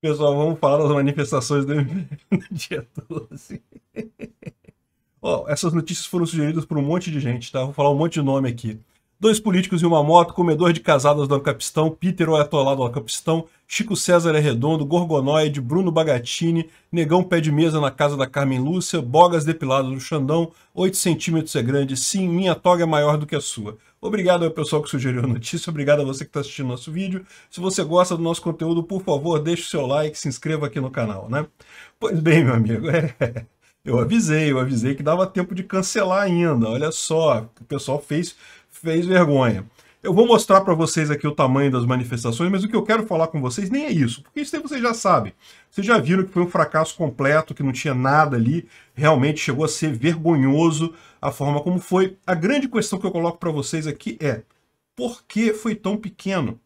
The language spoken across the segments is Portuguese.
Pessoal, vamos falar das manifestações do dia 12. Ó, essas notícias foram sugeridas por um monte de gente, tá? Vou falar um monte de nome aqui. Dois políticos e uma moto, comedor de casadas do Capistão, Peter ou é atolado do Capistão, Chico César é Redondo, Gorgonoide, Bruno Bagatini, Negão Pé de Mesa na casa da Carmen Lúcia, Bogas Depilado do Xandão, 8 centímetros é grande, sim, minha toga é maior do que a sua. Obrigado ao pessoal que sugeriu a notícia, obrigado a você que está assistindo nosso vídeo. Se você gosta do nosso conteúdo, por favor, deixe o seu like, se inscreva aqui no canal, né? Pois bem, meu amigo, é... eu avisei, eu avisei que dava tempo de cancelar ainda, olha só, o pessoal fez, fez vergonha. Eu vou mostrar para vocês aqui o tamanho das manifestações, mas o que eu quero falar com vocês nem é isso, porque isso aí vocês já sabem. Vocês já viram que foi um fracasso completo, que não tinha nada ali, realmente chegou a ser vergonhoso a forma como foi. A grande questão que eu coloco para vocês aqui é: por que foi tão pequeno?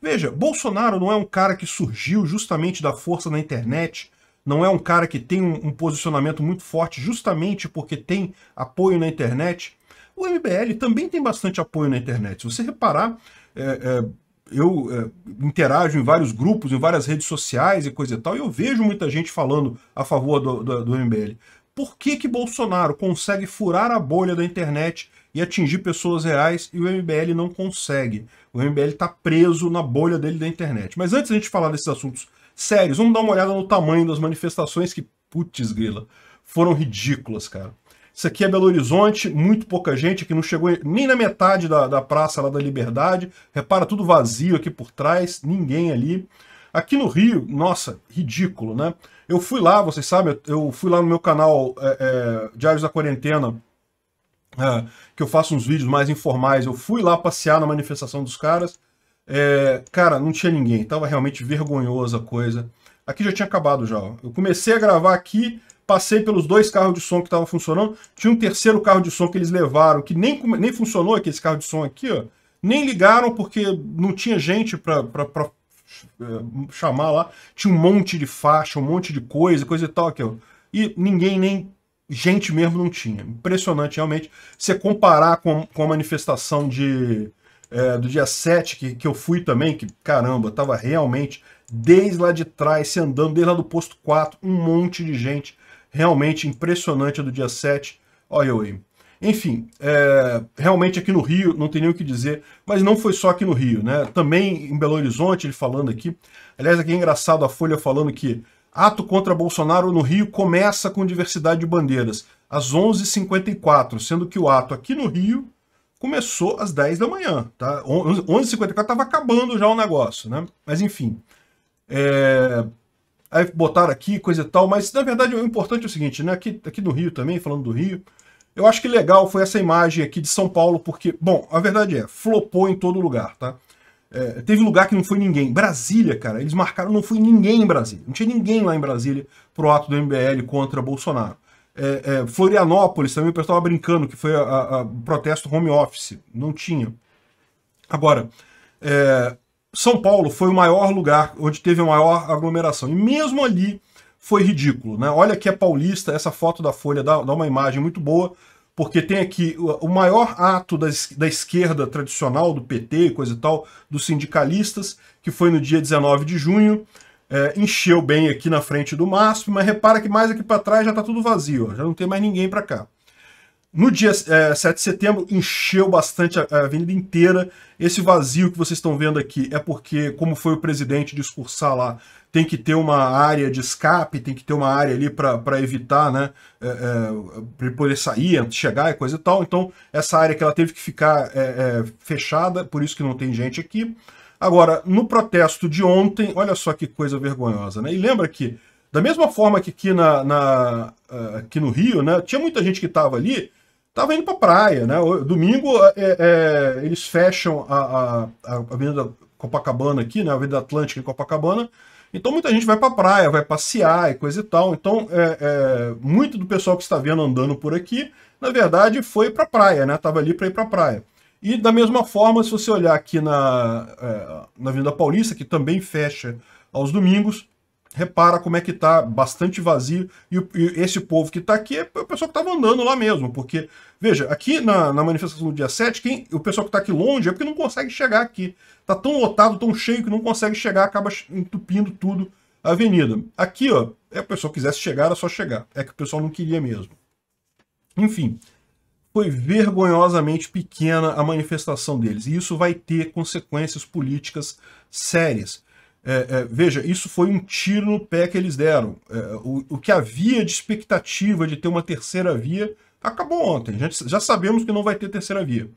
Veja, Bolsonaro não é um cara que surgiu justamente da força na internet, não é um cara que tem um, um posicionamento muito forte justamente porque tem apoio na internet. O MBL também tem bastante apoio na internet. Se você reparar, é, é, eu é, interajo em vários grupos, em várias redes sociais e coisa e tal, e eu vejo muita gente falando a favor do, do, do MBL. Por que, que Bolsonaro consegue furar a bolha da internet e atingir pessoas reais e o MBL não consegue? O MBL está preso na bolha dele da internet. Mas antes da gente falar desses assuntos sérios, vamos dar uma olhada no tamanho das manifestações que, putz, grila, foram ridículas, cara. Isso aqui é Belo Horizonte, muito pouca gente, aqui não chegou nem na metade da, da praça lá da Liberdade. Repara, tudo vazio aqui por trás, ninguém ali. Aqui no Rio, nossa, ridículo, né? Eu fui lá, vocês sabem, eu fui lá no meu canal é, é, Diários da Quarentena, é, que eu faço uns vídeos mais informais. Eu fui lá passear na manifestação dos caras. É, cara, não tinha ninguém, tava realmente vergonhosa a coisa. Aqui já tinha acabado já. Eu comecei a gravar aqui, passei pelos dois carros de som que estavam funcionando, tinha um terceiro carro de som que eles levaram, que nem, nem funcionou aqui, esse carro de som aqui, ó. Nem ligaram porque não tinha gente para é, chamar lá. Tinha um monte de faixa, um monte de coisa, coisa e tal, aqui, ó. E ninguém nem gente mesmo não tinha. Impressionante, realmente. Se comparar com, com a manifestação de, é, do dia 7, que, que eu fui também, que caramba, tava realmente desde lá de trás, se andando, desde lá do posto 4, um monte de gente realmente impressionante do dia 7. Olha eu aí. Enfim, é, realmente aqui no Rio, não tem nem o que dizer, mas não foi só aqui no Rio, né? Também em Belo Horizonte, ele falando aqui. Aliás, aqui é engraçado a Folha falando que ato contra Bolsonaro no Rio começa com diversidade de bandeiras, às 11h54, sendo que o ato aqui no Rio começou às 10 da manhã, tá? 11h54 estava acabando já o negócio, né? Mas enfim, é, aí botaram aqui, coisa e tal, mas na verdade o importante é o seguinte, né? Aqui, aqui do Rio também, falando do Rio, eu acho que legal foi essa imagem aqui de São Paulo, porque, bom, a verdade é, flopou em todo lugar, tá? É, teve lugar que não foi ninguém. Brasília, cara, eles marcaram, não foi ninguém em Brasília. Não tinha ninguém lá em Brasília pro ato do MBL contra Bolsonaro. É, é, Florianópolis também, o pessoal tava brincando que foi a, a, protesto home office. Não tinha. Agora, é, são Paulo foi o maior lugar onde teve a maior aglomeração. E mesmo ali foi ridículo. Né? Olha que é paulista, essa foto da Folha dá, dá uma imagem muito boa, porque tem aqui o maior ato da, da esquerda tradicional, do PT e coisa e tal, dos sindicalistas, que foi no dia 19 de junho. É, encheu bem aqui na frente do MASP, mas repara que mais aqui para trás já está tudo vazio, ó, já não tem mais ninguém para cá. No dia é, 7 de setembro, encheu bastante a, a avenida inteira. Esse vazio que vocês estão vendo aqui é porque, como foi o presidente discursar lá, tem que ter uma área de escape, tem que ter uma área ali para evitar, né? É, é, para ele poder sair, chegar e coisa e tal. Então, essa área que ela teve que ficar é, é, fechada, por isso que não tem gente aqui. Agora, no protesto de ontem, olha só que coisa vergonhosa, né? E lembra que, da mesma forma que aqui, na, na é, aqui no Rio, né? Tinha muita gente que estava ali Tava indo pra praia, né? Domingo é, é, é, eles fecham a, a, a Avenida Copacabana aqui, né? A Avenida Atlântica em Copacabana. Então muita gente vai pra praia, vai passear e coisa e tal. Então, é, é muito do pessoal que está vendo andando por aqui, na verdade, foi pra praia, né? Tava ali para ir pra praia. E da mesma forma, se você olhar aqui na, é, na Avenida Paulista, que também fecha aos domingos, repara como é que tá bastante vazio e, e esse povo que está aqui é o pessoal que estava andando lá mesmo, porque veja, aqui na, na manifestação do dia 7, quem, o pessoal que está aqui longe é porque não consegue chegar aqui. Tá tão lotado, tão cheio que não consegue chegar, acaba entupindo tudo a avenida. Aqui, ó, é o pessoal quisesse chegar, era só chegar. É que o pessoal não queria mesmo. Enfim, foi vergonhosamente pequena a manifestação deles, e isso vai ter consequências políticas sérias é, é, veja, isso foi um tiro no pé que eles deram. É, o, o, que havia de expectativa de ter uma terceira via acabou ontem. Já, já sabemos que não vai ter terceira via.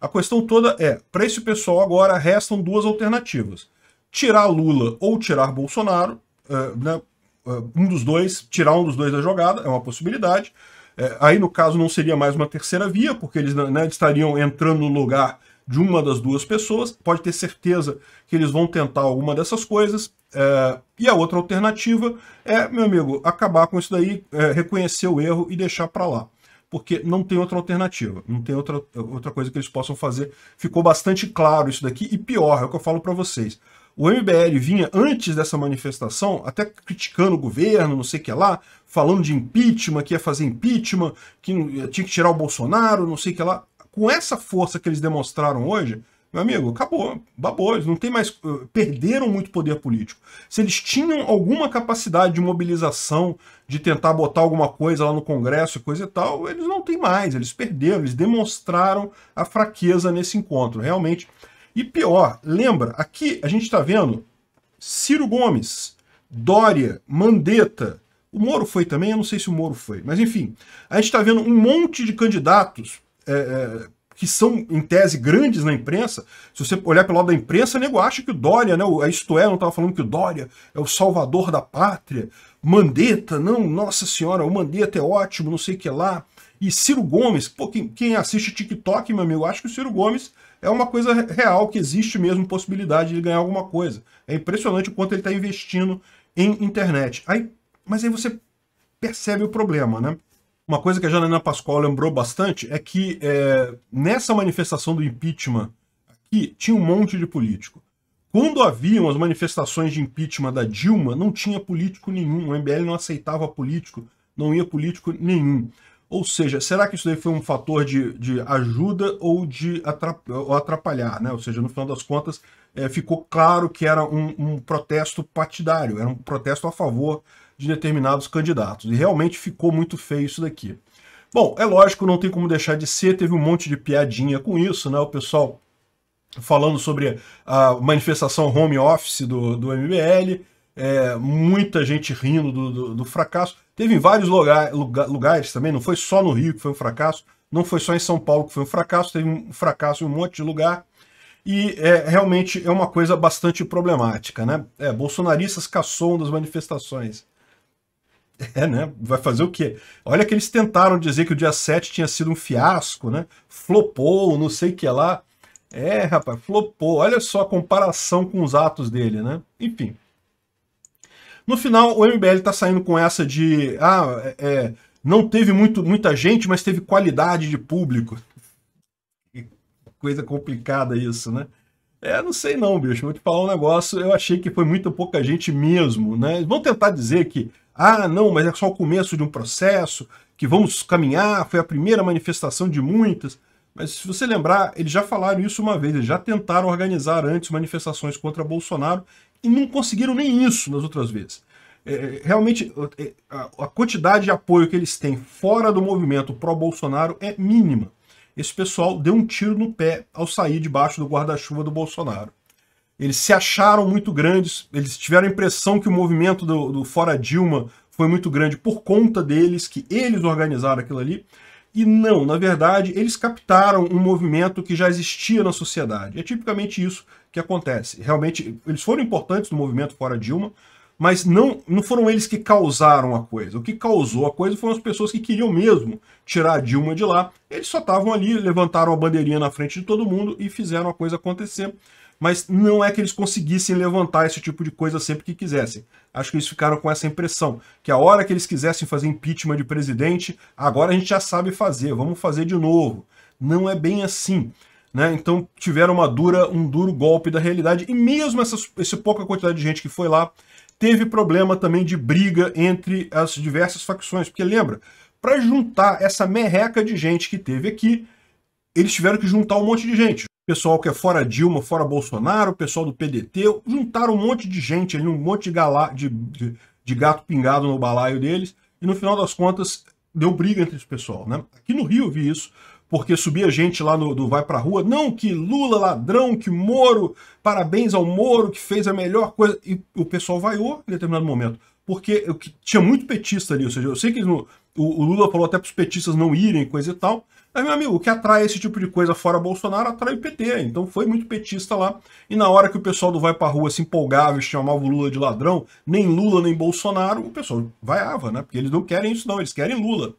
A questão toda é: para esse pessoal agora restam duas alternativas: tirar Lula ou tirar Bolsonaro. É, né, é, um dos dois, tirar um dos dois da jogada é uma possibilidade. É, aí, no caso, não seria mais uma terceira via, porque eles né, estariam entrando no lugar de uma das duas pessoas, pode ter certeza que eles vão tentar alguma dessas coisas. É, e a outra alternativa é, meu amigo, acabar com isso daí, é, reconhecer o erro e deixar para lá. Porque não tem outra alternativa, não tem outra, outra coisa que eles possam fazer. Ficou bastante claro isso daqui, e pior, é o que eu falo para vocês. O MBL vinha, antes dessa manifestação, até criticando o governo, não sei o que lá, falando de impeachment, que ia fazer impeachment, que tinha que tirar o Bolsonaro, não sei o que lá com essa força que eles demonstraram hoje, meu amigo, acabou, babou, eles não tem mais, eh, perderam muito poder político. Se eles tinham alguma capacidade de mobilização, de tentar botar alguma coisa lá no Congresso, e coisa e tal, eles não têm mais, eles perderam, eles demonstraram a fraqueza nesse encontro, realmente. E pior, lembra, aqui a gente está vendo Ciro Gomes, Dória, Mandetta, o Moro foi também, eu não sei se o Moro foi, mas enfim, a gente está vendo um monte de candidatos é, é, que são, em tese, grandes na imprensa, se você olhar pelo lado da imprensa, nego acha que o Dória, né, a Isto É, é não estava falando que o Dória é o salvador da pátria, Mandetta, não, nossa senhora, o Mandetta é ótimo, não sei o que lá, e Ciro Gomes, pô, quem, quem assiste TikTok, meu amigo, acho que o Ciro Gomes é uma coisa real, que existe mesmo possibilidade de ele ganhar alguma coisa. É impressionante o quanto ele está investindo em internet. Aí, mas aí você percebe o problema, né? Uma coisa que a Janaina Pascoal lembrou bastante é que é, nessa manifestação do impeachment aqui tinha um monte de político. Quando haviam as manifestações de impeachment da Dilma, não tinha político nenhum. O MBL não aceitava político, não ia político nenhum. Ou seja, será que isso daí foi um fator de, de ajuda ou de atrapalhar? Né? Ou seja, no final das contas, é, ficou claro que era um, um protesto partidário, era um protesto a favor de determinados candidatos. E realmente ficou muito feio isso daqui. Bom, é lógico, não tem como deixar de ser, teve um monte de piadinha com isso, né? O pessoal falando sobre a manifestação home office do, do MBL, é, muita gente rindo do, do, do fracasso. Teve em vários lugar, lugar, lugares também, não foi só no Rio que foi um fracasso, não foi só em São Paulo que foi um fracasso, teve um fracasso em um monte de lugar. E é, realmente é uma coisa bastante problemática, né? É, bolsonaristas caçoam das manifestações. É, né? Vai fazer o quê? Olha que eles tentaram dizer que o dia 7 tinha sido um fiasco, né? Flopou, não sei o que lá. É, rapaz, flopou. Olha só a comparação com os atos dele, né? Enfim. No final, o MBL tá saindo com essa de... Ah, é, é, não teve muito, muita gente, mas teve qualidade de público. Que coisa complicada isso, né? É, não sei não, bicho. Vou te falar um negócio. Eu achei que foi muito pouca gente mesmo, né? Vão tentar dizer que ah, não, mas é só o começo de um processo, que vamos caminhar, foi a primeira manifestação de muitas. Mas se você lembrar, eles já falaram isso uma vez, eles já tentaram organizar antes manifestações contra Bolsonaro e não conseguiram nem isso nas outras vezes. É, é realmente, é, a quantidade de apoio que eles têm fora do movimento pró-Bolsonaro é mínima. Esse pessoal deu um tiro no pé ao sair debaixo do guarda-chuva do Bolsonaro eles se acharam muito grandes, eles tiveram a impressão que o movimento do, do Fora Dilma foi muito grande por conta deles, que eles organizaram aquilo ali. E não, na verdade, eles captaram um movimento que já existia na sociedade. É tipicamente isso que acontece. Realmente, eles foram importantes no movimento Fora Dilma, mas não, não foram eles que causaram a coisa. O que causou a coisa foram as pessoas que queriam mesmo tirar a Dilma de lá. Eles só estavam ali, levantaram a bandeirinha na frente de todo mundo e fizeram a coisa acontecer mas não é que eles conseguissem levantar esse tipo de coisa sempre que quisessem. Acho que eles ficaram com essa impressão, que a hora que eles quisessem fazer impeachment de presidente, agora a gente já sabe fazer, vamos fazer de novo. Não é bem assim. Né? Então tiveram uma dura, um duro golpe da realidade, e mesmo essa, essa pouca quantidade de gente que foi lá, teve problema também de briga entre as diversas facções, porque lembra, para juntar essa merreca de gente que teve aqui, eles tiveram que juntar um monte de gente pessoal que é fora Dilma, fora Bolsonaro, o pessoal do PDT, juntaram um monte de gente ali, um monte de, galá, de, de, de, gato pingado no balaio deles, e no final das contas deu briga entre esse pessoal, né? Aqui no Rio eu vi isso, porque subia gente lá no, do Vai Pra Rua, não, que Lula ladrão, que Moro, parabéns ao Moro, que fez a melhor coisa, e o pessoal vaiou em determinado momento, porque eu, tinha muito petista ali, ou seja, eu sei que eles não, o, o Lula falou até para os petistas não irem, coisa e tal, mas, meu amigo, o que atrai esse tipo de coisa fora Bolsonaro atrai o PT. Então foi muito petista lá. E na hora que o pessoal do Vai Pra Rua se empolgava e chamava o Lula de ladrão, nem Lula nem Bolsonaro, o pessoal vaiava, né? Porque eles não querem isso, não. Eles querem Lula.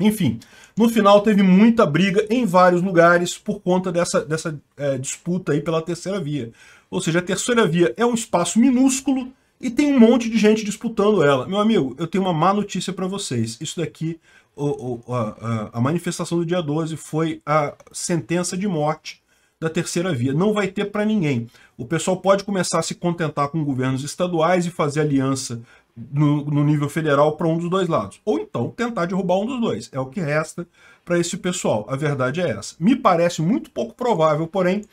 Enfim, no final teve muita briga em vários lugares por conta dessa, dessa é, disputa aí pela terceira via. Ou seja, a terceira via é um espaço minúsculo e tem um monte de gente disputando ela. Meu amigo, eu tenho uma má notícia para vocês. Isso daqui o, o, a, a, manifestação do dia 12 foi a sentença de morte da terceira via. Não vai ter para ninguém. O pessoal pode começar a se contentar com governos estaduais e fazer aliança no, no nível federal para um dos dois lados. Ou então tentar derrubar um dos dois. É o que resta para esse pessoal. A verdade é essa. Me parece muito pouco provável, porém,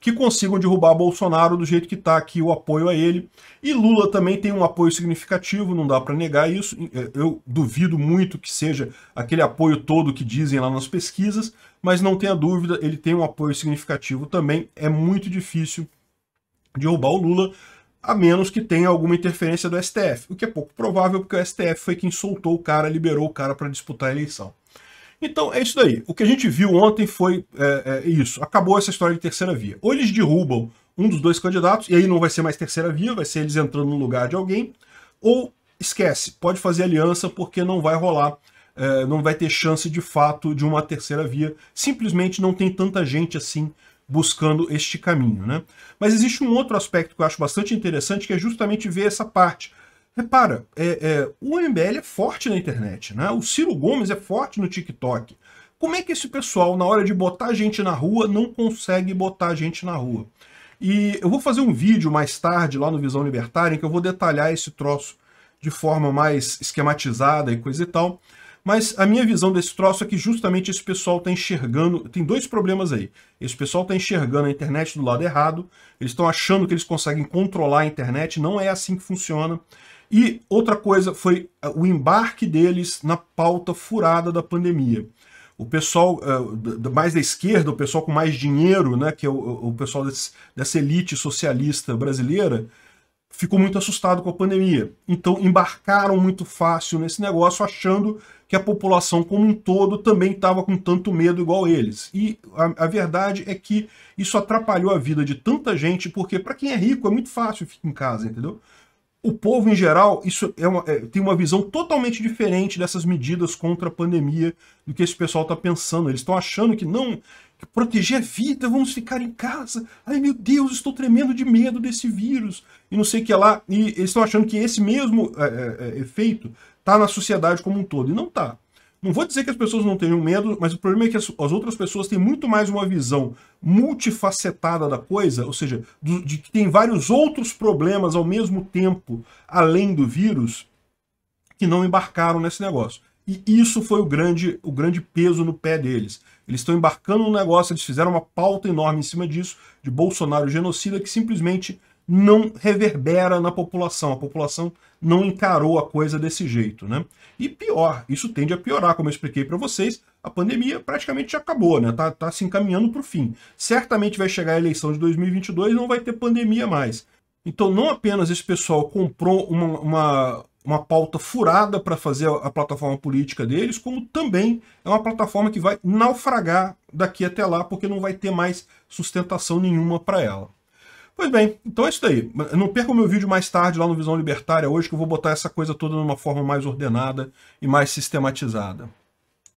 que consigam derrubar Bolsonaro do jeito que está aqui o apoio a ele. E Lula também tem um apoio significativo, não dá para negar isso. É, eu duvido muito que seja aquele apoio todo que dizem lá nas pesquisas, mas não tenha dúvida, ele tem um apoio significativo também. É muito difícil derrubar o Lula, a menos que tenha alguma interferência do STF, o que é pouco provável, porque o STF foi quem soltou o cara, liberou o cara para disputar a eleição. Então é isso daí. O que a gente viu ontem foi é, é, isso. Acabou essa história de terceira via. Ou eles derrubam um dos dois candidatos, e aí não vai ser mais terceira via, vai ser eles entrando no lugar de alguém, ou esquece, pode fazer aliança porque não vai rolar, é, não vai ter chance de fato de uma terceira via. Simplesmente não tem tanta gente assim buscando este caminho. Né? Mas existe um outro aspecto que eu acho bastante interessante, que é justamente ver essa parte Repara, é, é, o MBL é forte na internet, né? O Ciro Gomes é forte no TikTok. Como é que esse pessoal, na hora de botar gente na rua, não consegue botar gente na rua? E eu vou fazer um vídeo mais tarde lá no Visão Libertária em que eu vou detalhar esse troço de forma mais esquematizada e coisa e tal. Mas a minha visão desse troço é que justamente esse pessoal está enxergando. Tem dois problemas aí. Esse pessoal está enxergando a internet do lado errado, eles estão achando que eles conseguem controlar a internet, não é assim que funciona. E outra coisa foi eh, o embarque deles na pauta furada da pandemia. O pessoal eh, mais da esquerda, o pessoal com mais dinheiro, né, que é o, pessoal dessa elite socialista brasileira, ficou muito assustado com a pandemia. Então embarcaram muito fácil nesse negócio, achando que a população como um todo também estava com tanto medo igual eles. E a, a, verdade é que isso atrapalhou a vida de tanta gente, porque para quem é rico é muito fácil ficar em casa, entendeu? o povo em geral isso é uma, é, tem uma visão totalmente diferente dessas medidas contra a pandemia do que esse pessoal está pensando. Eles estão achando que não, que proteger a vida, vamos ficar em casa. Ai meu Deus, estou tremendo de medo desse vírus e não sei o que lá. E eles estão achando que esse mesmo é, é, é efeito está na sociedade como um todo e não está. Não vou dizer que as pessoas não tenham medo, mas o problema é que as, as outras pessoas têm muito mais uma visão multifacetada da coisa, ou seja, do, de que tem vários outros problemas ao mesmo tempo, além do vírus, que não embarcaram nesse negócio. E isso foi o grande, o grande peso no pé deles. Eles estão embarcando no negócio, eles fizeram uma pauta enorme em cima disso, de Bolsonaro genocida, que simplesmente não reverbera na população. A população não encarou a coisa desse jeito, né? E pior, isso tende a piorar, como eu expliquei para vocês, a pandemia praticamente já acabou, né? Tá, tá se encaminhando para o fim. Certamente vai chegar a eleição de 2022 e não vai ter pandemia mais. Então, não apenas esse pessoal comprou uma, uma, uma pauta furada para fazer a plataforma política deles, como também é uma plataforma que vai naufragar daqui até lá, porque não vai ter mais sustentação nenhuma para ela. Pois bem, então é isso daí. Não perca o meu vídeo mais tarde lá no Visão Libertária hoje, que eu vou botar essa coisa toda numa forma mais ordenada e mais sistematizada